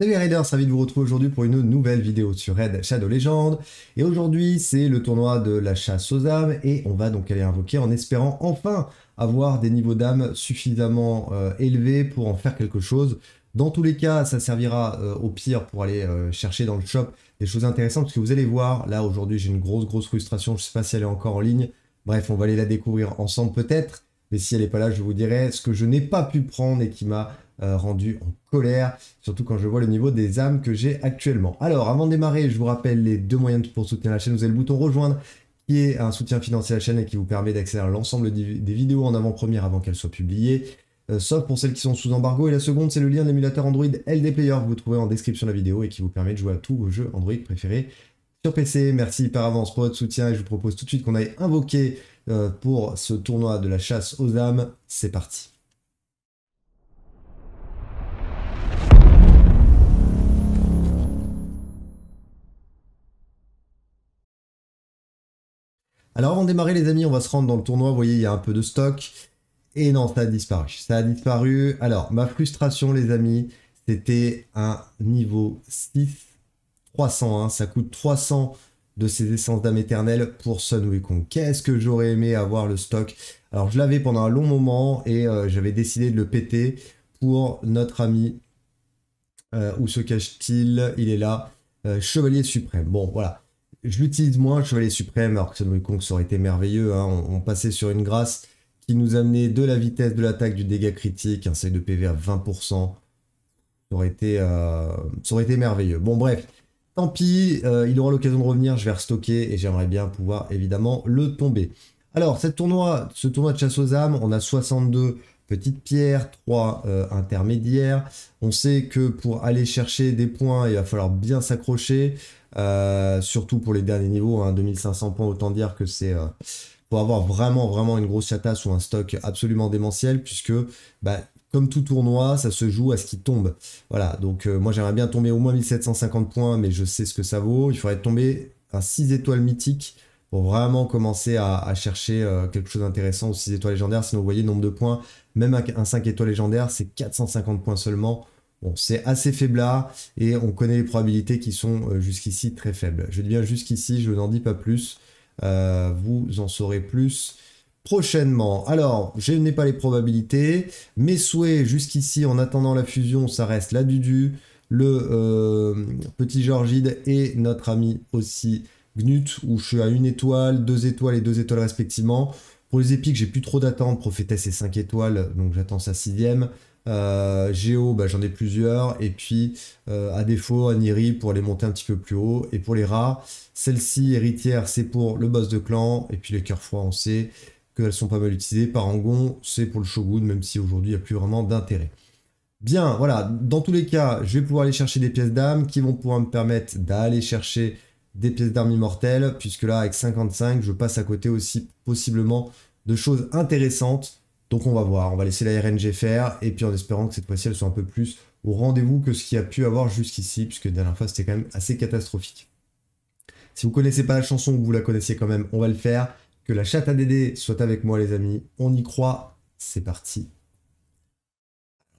Salut Raiders, ravi de vous retrouver aujourd'hui pour une nouvelle vidéo sur Red Shadow Legends. Et aujourd'hui, c'est le tournoi de la chasse aux âmes et on va donc aller invoquer en espérant enfin avoir des niveaux d'âme suffisamment euh, élevés pour en faire quelque chose. Dans tous les cas, ça servira euh, au pire pour aller euh, chercher dans le shop des choses intéressantes parce que vous allez voir, là aujourd'hui j'ai une grosse grosse frustration, je sais pas si elle est encore en ligne. Bref, on va aller la découvrir ensemble peut-être. Mais si elle n'est pas là, je vous dirai ce que je n'ai pas pu prendre et qui m'a euh, rendu en colère, surtout quand je vois le niveau des âmes que j'ai actuellement. Alors, avant de démarrer, je vous rappelle les deux moyens pour soutenir la chaîne. Vous avez le bouton rejoindre qui est un soutien financier à la chaîne et qui vous permet d'accéder à l'ensemble des vidéos en avant-première avant, qu'elles soient publiées. Euh, sauf pour celles qui sont sous embargo. Et la seconde, c'est le lien d'émulateur Android LD Player que vous trouvez en description de la vidéo et qui vous permet de jouer à tous vos jeux Android préférés sur PC. Merci par avance pour votre soutien et je vous propose tout de suite qu'on aille invoquer euh, pour ce tournoi de la chasse aux âmes. C'est parti. Alors avant de démarrer les amis, on va se rendre dans le tournoi, vous voyez il y a un peu de stock. Et non, ça a disparu, ça a disparu. Alors ma frustration les amis, c'était un niveau 6, Hein, Ça coûte 300 de ces essences d'âme éternelle pour Sun Wukong. Qu'est-ce que j'aurais aimé avoir le stock Alors je l'avais pendant un long moment et euh, j'avais décidé de le péter pour notre ami. où se cache-t-il Il est là. Euh, Chevalier suprême. Bon, voilà je l'utilise moins, Chevalier Suprême, alors que ce Wukong, ça aurait été merveilleux. Hein. On, passait sur une grâce qui nous amenait de la vitesse de l'attaque, du dégât critique, un seuil de PV à 20%. Ça aurait été, euh, aurait été merveilleux. Bon, bref, tant pis, euh, il aura l'occasion de revenir, je vais restocker et j'aimerais bien pouvoir évidemment le tomber. Alors, cette tournoi, ce tournoi de chasse aux âmes, on a 62 Petite pierre, 3 euh, intermédiaires. On sait que pour aller chercher des points, il va falloir bien s'accrocher, euh, surtout pour les derniers niveaux, 2500 hein. points, autant dire que c'est... Euh, pour avoir vraiment vraiment une grosse chatasse ou un stock absolument démentiel puisque bah, comme tout tournoi, ça se joue à ce qui tombe. Voilà, donc moi j'aimerais bien tomber au moins 1750 points, mais je sais ce que ça vaut. Il faudrait tomber un 6 étoiles mythique pour vraiment commencer à, chercher euh, quelque chose d'intéressant aux 6 étoiles légendaires. Sinon, vous voyez, le nombre de points, même un, un 5 étoiles légendaires c'est 450 points seulement. Bon, c'est assez faible là. et on connaît les probabilités qui sont euh, jusqu'ici très faibles. Je bien jusqu'ici, je n'en dis pas plus. Euh, vous en saurez plus prochainement. Alors, je n'ai pas les probabilités. Mes souhaits jusqu'ici, en attendant la fusion, ça reste la Dudu, le petit Georgide et notre ami aussi Gnut, où je suis à une étoile, deux étoiles et deux étoiles respectivement. Pour les épiques, j'ai plus trop d'attentes. Prophétesse, et 5 étoiles, donc j'attends sa sixième. Euh, Géo, bah, j'en ai plusieurs. Et puis, euh, à défaut, Aniri pour les monter un petit peu plus haut. Et pour les rats, celle-ci, héritière, c'est pour le boss de clan. Et puis les cœurs froids, on sait qu'elles sont pas mal utilisées. Parangon, c'est pour le shogun, même si aujourd'hui, il n'y a plus vraiment d'intérêt. Bien, voilà. Dans tous les cas, je vais pouvoir aller chercher des pièces d'âme qui vont pouvoir me permettre d'aller chercher des pièces d'armes immortelles, puisque là, avec 55, je passe à côté aussi possiblement de choses intéressantes. Donc on va voir, on va laisser la RNG faire, et puis en espérant que cette fois-ci, elle soit un peu plus au rendez-vous que ce qu'il y a pu avoir jusqu'ici, puisque la dernière fois, c'était quand même assez catastrophique. Si vous connaissez pas la chanson vous la connaissez quand même, on va le faire. Que la chatte à soit avec moi, les amis. On y croit. C'est parti.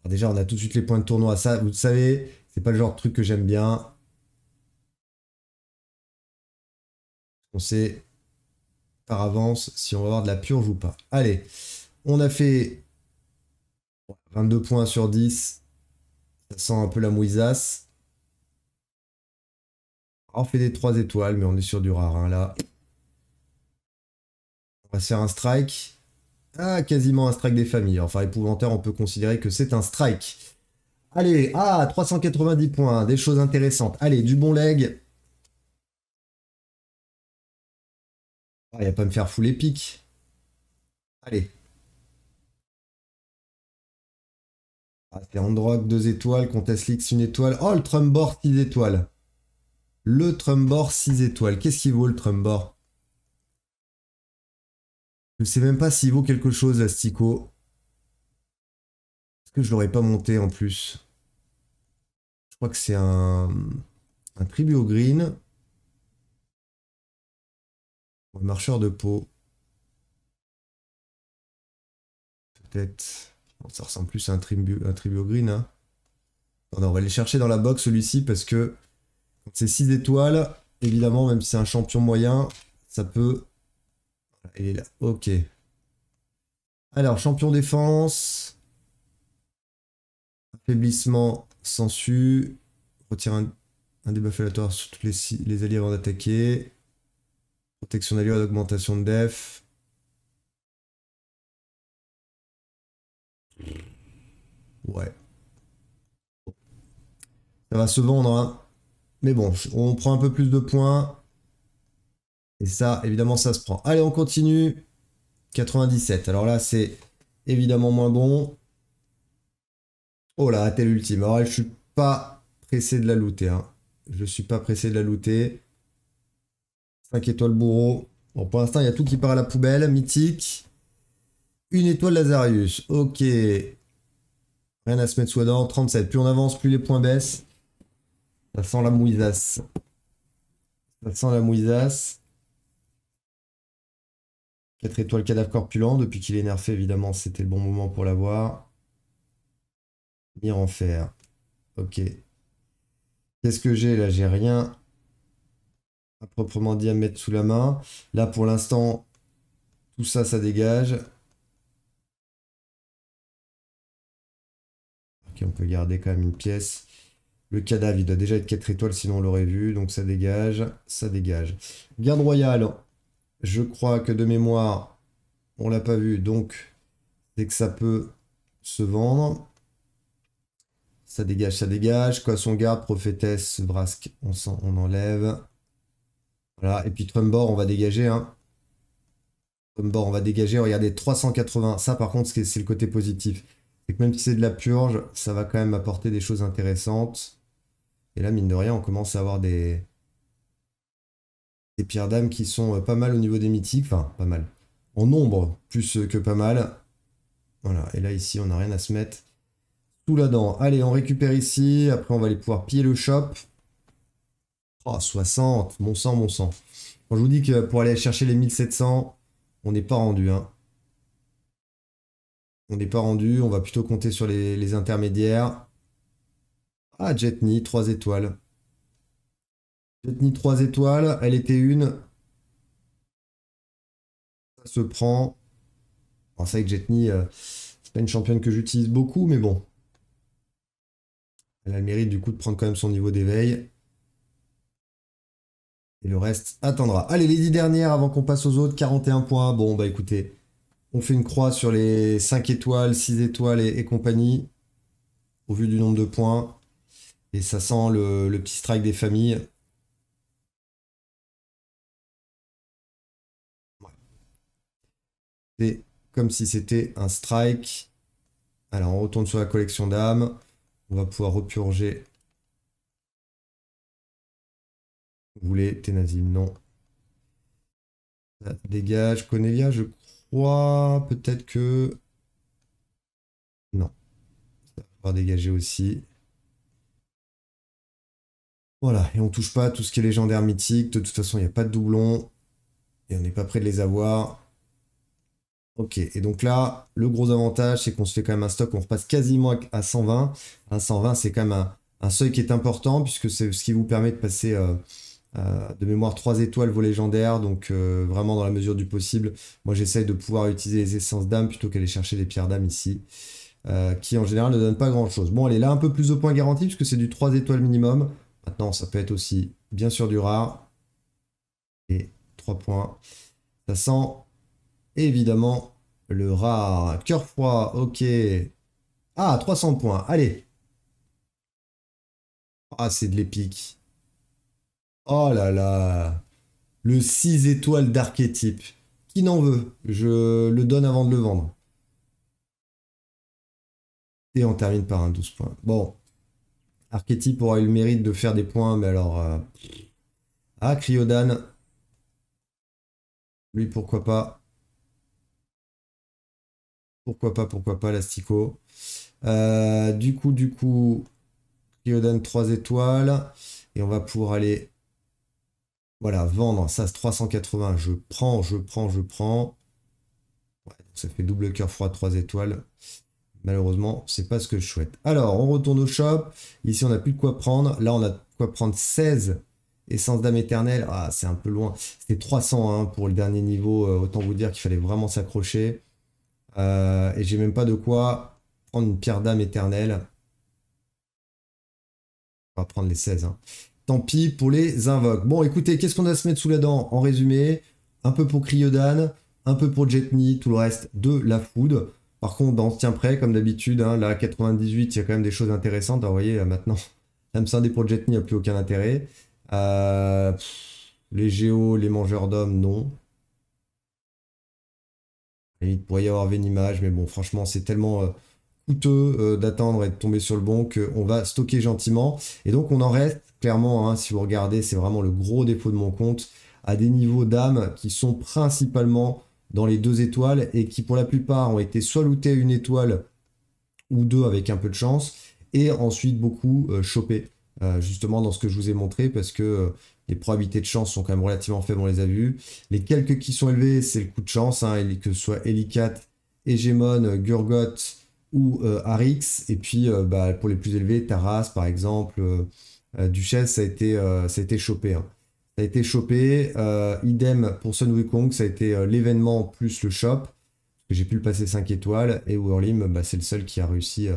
déjà, on a tout de suite les points de tournoi. Ça, vous le savez, c'est pas le genre de truc que j'aime bien. On sait par avance si on va avoir de la purge ou pas. Allez, on a fait 22 points sur 10. Ça sent un peu la mouisasse. On fait des 3 étoiles, mais on est sur du rare hein, là. On va faire un strike. Ah, quasiment un strike des familles. Enfin, épouvanteur, on peut considérer que c'est un strike. Allez, ah, 390 points, des choses intéressantes. Allez, du bon leg, Il ah, a pas me faire full épique. Allez. Ah, c'est Android 2 étoiles, Contest l'ix 1 étoile. Oh, le Trumbor 6 étoiles. Le Trumbor 6 étoiles. Qu'est-ce qu'il vaut le Trumbor Je sais même pas s'il vaut quelque chose, Astico. Est-ce que je l'aurais pas monté en plus Je crois que c'est un, un au green marcheur de peau. Peut-être. On ça ressemble plus à un tribu, un tribu green. Hein. on va aller chercher dans la box celui-ci parce que c'est 6 étoiles. Évidemment, même si c'est un champion moyen, ça peut. Il est là. Ok. Alors, champion défense. Affaiblissement sensu. Retire un, un aléatoire sur tous les, les alliés avant d'attaquer. Protection d'allure d'augmentation de def. Ouais. Ça va se vendre, hein. Mais bon, on prend un peu plus de points. Et ça, évidemment, ça se prend. Allez, on continue. 97. Alors là, c'est évidemment moins bon. Oh là, t'es l'ultime. Alors là, je suis pas pressé de la looter. Hein. Je suis pas pressé de la looter. 5 étoiles bourreau. Bon, pour l'instant, il y a tout qui part à la poubelle. Mythique. Une étoile Lazarius. Ok. Rien à se mettre sous la 37. Plus on avance, plus les points baissent. Ça sent la mouisasse. Ça sent la mouisasse. 4 étoiles cadavre corpulent. Depuis qu'il est nerfé, évidemment, c'était le bon moment pour l'avoir. Mire en fer. Ok. Qu'est-ce que j'ai là J'ai rien proprement dit à mettre sous la main. Là, pour l'instant, tout ça, ça dégage. Ok, on peut garder quand même une pièce. Le cadavre, il doit déjà être 4 étoiles, sinon on l'aurait vu. Donc ça dégage, ça dégage. Garde royale, je crois que de mémoire, on l'a pas vu. Donc, dès que ça peut se vendre. Ça dégage, ça dégage. Quoi son garde, prophétesse, brasque, on, on enlève. Voilà, et puis Trumbor, on va dégager. Hein. Trumbor, on va dégager. Regardez, 380. Ça, par contre, c'est le côté positif. C'est que même si c'est de la purge, ça va quand même apporter des choses intéressantes. Et là, mine de rien, on commence à avoir des, pierres d'âme qui sont euh, pas mal au niveau des mythiques. Enfin, pas mal. En nombre, plus euh, que pas mal. Voilà, et là, ici, on n'a rien à se mettre tout là-dedans. Allez, on récupère ici. Après, on va aller pouvoir piller le shop. Oh, 60, mon sang, mon sang. je vous dis que pour aller chercher les 1700, on n'est pas rendu. Hein. On n'est pas rendu, on va plutôt compter sur les, intermédiaires. Ah, Jetney, 3 étoiles. Jetni, 3 étoiles, elle était une. Ça se prend. c'est vrai que Jetney, ce euh, c'est pas une championne que j'utilise beaucoup, mais bon. Elle a le mérite du coup de prendre quand même son niveau d'éveil. Et le reste attendra. Allez, les 10 dernières avant qu'on passe aux autres. 41 points. Bon, bah écoutez, on fait une croix sur les 5 étoiles, 6 étoiles et, compagnie. Au vu du nombre de points. Et ça sent le, petit strike des familles. C'est comme si c'était un strike. Alors, on retourne sur la collection d'âmes. On va pouvoir repurger Vous voulez Ténazim Non. Ça dégage. Cornelia, je crois. Peut-être que. Non. Ça va dégager aussi. Voilà. Et on touche pas tout ce qui est légendaire mythique. De toute façon, il n'y a pas de doublon. Et on n'est pas prêt de les avoir. Ok, et donc là, le gros avantage, c'est qu'on se fait quand même un stock, on repasse quasiment à 120. 120, c'est quand même un, seuil qui est important, puisque c'est ce qui vous permet de passer euh, euh, de mémoire 3 étoiles vos légendaires, donc euh, vraiment dans la mesure du possible. Moi j'essaye de pouvoir utiliser les essences d'âme plutôt qu'aller chercher les pierres d'âme ici, euh, qui en général ne donnent pas grand chose. Bon, elle est là un peu plus au point garanti puisque c'est du 3 étoiles minimum. Maintenant, ça peut être aussi bien sûr du rare. Et 3 points. Ça sent évidemment le rare. Cœur froid, ok. Ah, 300 points, allez. Ah, c'est de l'épique. Oh là là Le 6 étoiles d'archétype. Qui n'en veut Je le donne avant de le vendre. Et on termine par un 12 points. Bon. Archétype aura eu le mérite de faire des points, mais alors... Euh, ah, Cryodan. Lui, pourquoi pas. Pourquoi pas, pourquoi pas, l'Astico. Euh, du coup, du coup, Cryodan 3 étoiles. Et on va pouvoir aller voilà, vendre, ça c'est 380, je prends, je prends, je prends. ça fait double cœur froid, 3 étoiles. Malheureusement, c'est pas ce que je souhaite. Alors, on retourne au shop. Ici, on n'a plus de quoi prendre. Là, on a de quoi prendre 16 essence d'âme éternelle. Ah, c'est un peu loin. C'était 300 hein, pour le dernier niveau. Euh, autant vous dire qu'il fallait vraiment s'accrocher. Euh, et j'ai même pas de quoi prendre une pierre d'âme éternelle. On va prendre les 16. Hein. Tant pis pour les invoques. Bon, écoutez, qu'est-ce qu'on a à se mettre sous la dent En résumé, un peu pour Cryodan, un peu pour Jetny, tout le reste de la food. Par contre, on se tient prêt, comme d'habitude. Hein, là, 98, il y a quand même des choses intéressantes. vous voyez, maintenant, même Sindé pour Jetney a plus aucun intérêt. Euh, les géos, les mangeurs d'hommes, non. il pourrait y avoir image, mais bon, franchement, c'est tellement euh, coûteux euh, d'attendre et de tomber sur le bon qu'on va stocker gentiment. Et donc, on en reste Clairement, hein, si vous regardez, c'est vraiment le gros défaut de mon compte, à des niveaux d'âme qui sont principalement dans les deux étoiles et qui pour la plupart ont été soit lootés à une étoile ou deux avec un peu de chance, et ensuite beaucoup euh, chopés, euh, justement dans ce que je vous ai montré, parce que euh, les probabilités de chance sont quand même relativement faibles, on les a vues. Les quelques qui sont élevés, c'est le coup de chance, hein, que ce soit Helicat, Hegemon, Gurgot ou Arix, et puis bah, pour les plus élevés, Taras par exemple. Euh, Duchesse, ça a été, chopé. Euh, ça a été chopé. Hein. Euh, idem pour Sun Wukong, ça a été l'événement plus le shop. J'ai pu le passer 5 étoiles. Et Whirlim, bah, c'est le seul qui a réussi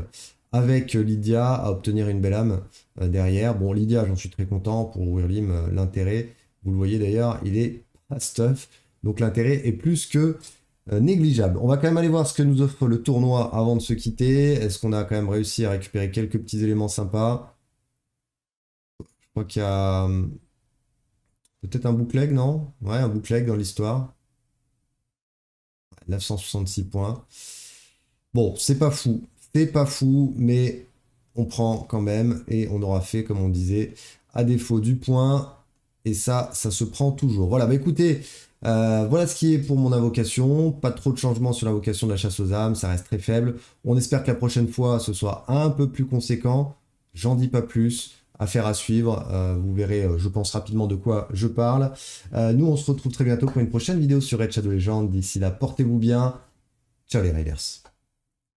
avec Lydia à obtenir une belle âme derrière. Bon, Lydia, j'en suis très content pour Whirlim. l'intérêt, vous le voyez d'ailleurs, il est pas stuff. Donc l'intérêt est plus que négligeable. On va quand même aller voir ce que nous offre le tournoi avant de se quitter. Est-ce qu'on a quand même réussi à récupérer quelques petits éléments sympas qu'il y a euh, peut-être un bootleg, non Ouais, un bootleg dans l'histoire. 966 points. Bon, c'est pas fou. C'est pas fou, mais on prend quand même et on aura fait, comme on disait, à défaut du point. Et ça, ça se prend toujours. Voilà, bah écoutez, euh, voilà ce qui est pour mon invocation. Pas trop de changements sur l'invocation de la chasse aux âmes, ça reste très faible. On espère que la prochaine fois, ce soit un peu plus conséquent. J'en dis pas plus. Affaire à suivre. Euh, vous verrez, euh, je pense rapidement de quoi je parle. Euh, nous, on se retrouve très bientôt pour une prochaine vidéo sur Red Shadow Legends. D'ici là, portez-vous bien. Ciao les Raiders.